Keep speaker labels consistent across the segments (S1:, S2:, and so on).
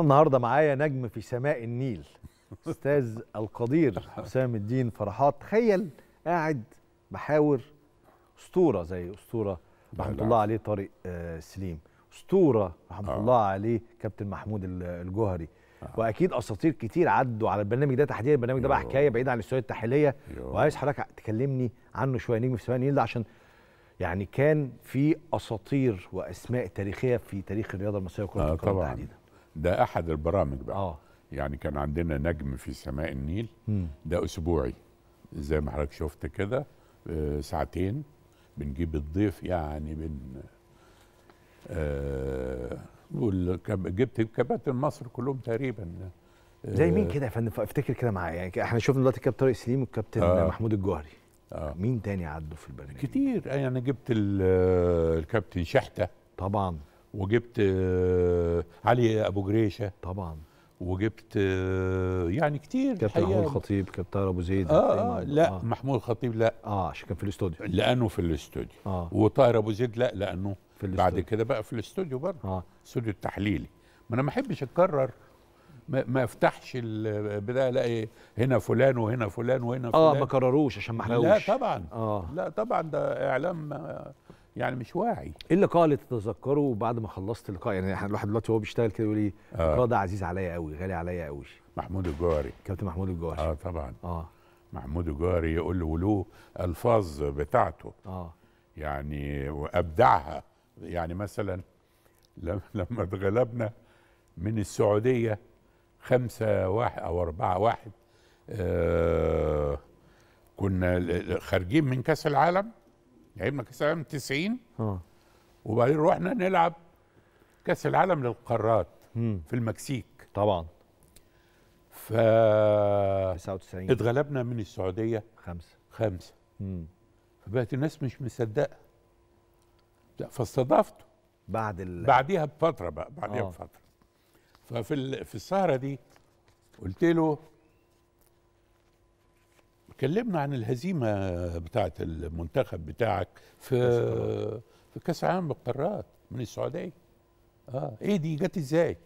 S1: النهارده معايا نجم في سماء النيل استاذ القدير حسام الدين فرحات تخيل قاعد محاور اسطوره زي اسطوره رحمه الله عليه طارق آه، سليم اسطوره رحمه آه. الله عليه كابتن محمود الجوهري آه. واكيد اساطير كتير عدوا على البرنامج ده تحديدا البرنامج ده بقى حكايه بعيد عن السؤال التحليليه وعايز حضرتك تكلمني عنه شويه نجم في سماء النيل ده عشان يعني كان في
S2: اساطير واسماء تاريخيه في تاريخ الرياضه المصريه وكره آه القدم تحديدا ده احد البرامج بقى آه. يعني كان عندنا نجم في سماء النيل م. ده اسبوعي زي ما حضرتك شفت كده آه، ساعتين بنجيب الضيف يعني بن آه جبت كباتن مصر كلهم تقريبا آه، زي مين كده يا فندم افتكر كده معايا يعني احنا شفنا
S1: دلوقتي الكابتن طارق سليم والكابتن آه. محمود الجوهري آه. مين تاني عدوا في البرنامج؟
S2: كتير يعني انا جبت آه، الكابتن شحته طبعا وجبت آه، علي ابو جريشه طبعا وجبت آه، يعني كتير كابتن محمود الخطيب كابتن ابو زيد اه, آه لا آه. محمود الخطيب لا اه عشان كان في الاستوديو لانه في الاستوديو آه. وطاهر ابو زيد لا لانه في الاستوديو. بعد كده بقى في الاستوديو برضه آه. استوديو التحليلي ما انا ما احبش اتكرر ما, ما افتحش البدايه الاقي هنا فلان وهنا فلان وهنا آه، فلان اه ما كرروش عشان ما احرقوش لا طبعا آه. لا طبعا ده اعلام يعني مش واعي
S1: ايه اللقاء اللي تتذكره بعد ما خلصت اللقاء يعني الواحد دلوقتي وهو بيشتغل كده يقول ايه اللقاء آه.
S2: ده عزيز عليا قوي غالي عليا قوي محمود الجوهري كابتن محمود الجوهري اه طبعا اه محمود الجوهري يقول له له الفاظ بتاعته اه يعني وابدعها يعني مثلا لما اتغلبنا من السعوديه خمسة واحد او أربعة واحد آه كنا خارجين من كاس العالم لعبنا كاس العالم 90 اه وبعدين رحنا نلعب كاس العالم للقارات في المكسيك طبعا ف 99 اتغلبنا من السعوديه خمسه خمسه فبقت الناس مش مصدقه فاستضافته بعد ال... بعديها بفتره بقى بعديها آه. بفتره ففي ال... في السهره دي قلت له كلمنا عن الهزيمه بتاعه المنتخب بتاعك في في كاس عالم القارات من السعوديه اه ايه دي جت ازاي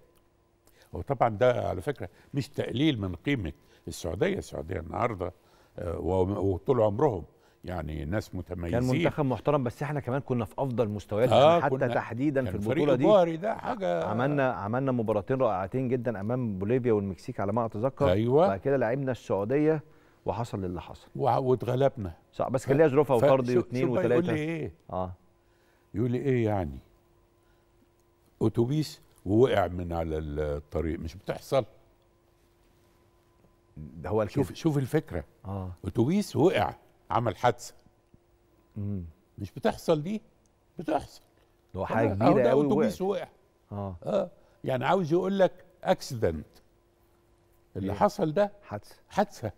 S2: هو طبعا ده على فكره مش تقليل من قيمه السعوديه السعوديه النهارده آه وطول عمرهم يعني ناس متميزين كان منتخب
S1: محترم بس احنا كمان كنا في افضل مستويات آه حتى تحديدا في البطوله دي ده
S2: حاجة عملنا عملنا مباراتين
S1: رائعتين جدا امام بوليفيا والمكسيك على ما اتذكر أيوة. بعد كده لعبنا السعوديه وحصل
S2: اللي حصل واتغلبنا صح بس كان ليها ظروفها وطرد واثنين وثلاثه يقول لي ايه؟ اه يقول لي ايه يعني؟ اتوبيس ووقع من على الطريق مش بتحصل ده هو شوف شوف الفكره اه اتوبيس وقع عمل حادثه مش بتحصل دي بتحصل ده هو حاجه كبيره ده اتوبيس وقع اه اه يعني عاوز يقول لك اكسيدنت اللي إيه؟ حصل ده حادثه حادثه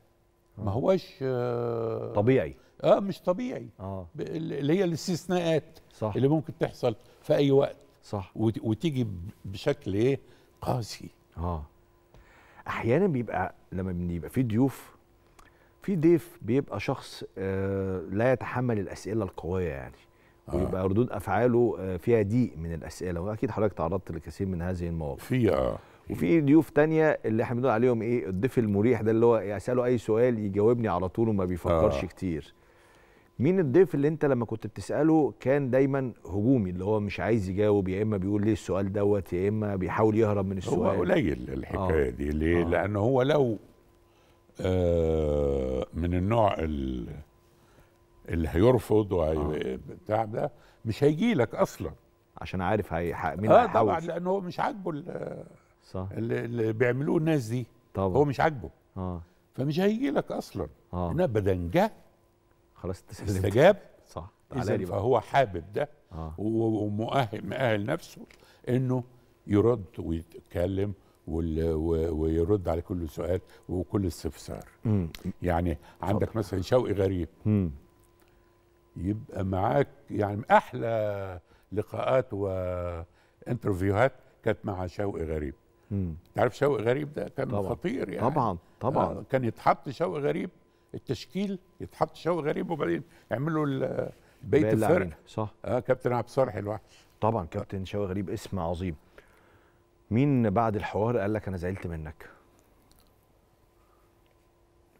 S2: ما هواش آه طبيعي اه مش طبيعي اه اللي هي الاستثناءات صح اللي ممكن تحصل في اي وقت صح وتيجي بشكل ايه قاسي اه احيانا بيبقى لما بيبقى في ضيوف
S1: في ضيف بيبقى شخص آه لا يتحمل الاسئله القويه يعني آه. ويبقى ردود افعاله آه فيها ضيق من الاسئله واكيد حضرتك تعرضت لكثير من هذه المواقف في اه وفي ضيوف تانية اللي احنا بنقول عليهم ايه الضيف المريح ده اللي هو اساله اي سؤال يجاوبني على طول وما بيفكرش آه. كتير مين الضيف اللي انت لما كنت بتساله كان دايما هجومي اللي هو مش عايز يجاوب يا اما بيقول ليه السؤال دوت يا اما بيحاول يهرب من السؤال هو
S2: قليل الحكايه آه. دي ليه آه. لان هو لو آه من النوع اللي, هيرفض و آه. ده مش هيجي لك اصلا عشان عارف هيحقق مين آه طبعا لان هو مش عاجبه صح اللي بيعملوه الناس دي طبعا هو مش عاجبه اه فمش هيجي لك اصلا آه. انا بدن جه خلاص استجاب صح اذا فهو حابب ده آه. ومؤهل نفسه انه يرد ويتكلم ويرد على كل سؤال وكل استفسار يعني عندك صح. مثلا شوقي غريب مم. يبقى معاك يعني احلى لقاءات وانترفيوهات كانت مع شوقي غريب عارف شوقي غريب ده كان طبعًا. خطير يعني طبعا طبعا آه كان يتحط شوقي غريب التشكيل يتحط شوقي غريب وبعدين يعملوا بيت الفرق صح اه كابتن عبد الصالح الوحش طبعا كابتن شوقي غريب اسم عظيم مين بعد
S1: الحوار قال لك انا زعلت منك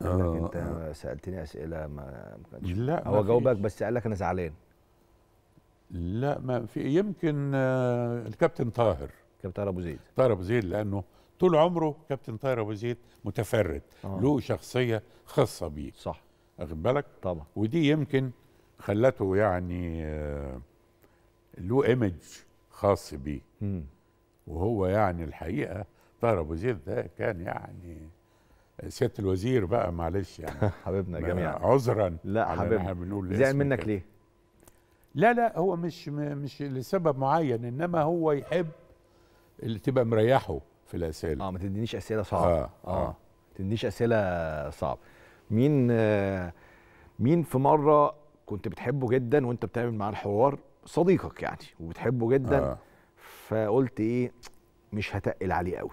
S2: قال لك آه، انت آه.
S1: سالتني اسئله ما كانش لا هو جاوبك بس قال لك انا زعلان
S2: لا ما في يمكن آه، الكابتن طاهر كابتن طاهر ابو زيد طاهر ابو زيد لانه طول عمره كابتن طاهر ابو زيد متفرد آه. له شخصيه خاصه بيه صح واخد بالك طبعا ودي يمكن خلته يعني آه، له ايمج خاص بيه م. وهو يعني الحقيقه طاهر ابو زيد ده كان يعني سياده الوزير بقى معلش يعني حبيبنا جميعا عذرا لا حبيبنا احنا بنقول زعل منك كده. ليه؟ لا لا هو مش مش لسبب معين انما هو يحب اللي تبقى مريحه في الاسئله اه ما تدينيش اسئله صعبه اه اه, آه. ما تدينيش اسئله صعبه مين
S1: آه مين في مره كنت بتحبه جدا وانت بتعمل معاه الحوار صديقك يعني وبتحبه جدا آه. فقلت ايه مش هتقل عليه قوي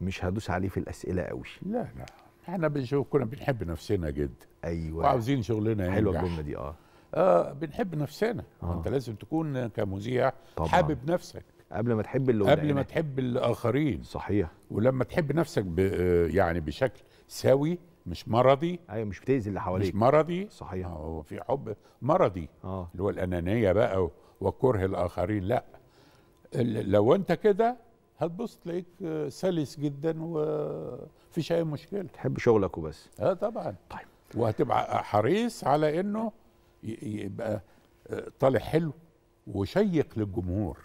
S2: مش هدوس عليه في الاسئله قوي لا لا احنا بنشوف كنا بنحب نفسنا جدا ايوه وعاوزين شغلنا حلوه الجمله دي اه اه بنحب نفسنا آه. انت لازم تكون كمذيع حابب نفسك قبل ما تحب اللي قبل ما تحب الاخرين صحيح ولما تحب نفسك آه، يعني بشكل سوي مش مرضي ايوه مش بتاذي اللي حواليك مش مرضي صحيح آه، هو في حب مرضي آه. اللي هو الانانيه بقى وكره الاخرين لا لو انت كده هتبص تلاقيك آه، سلس جدا ومفيش اي مشكله تحب شغلك وبس اه طبعا طيب وهتبقى حريص على انه يبقى طالع حلو وشيق للجمهور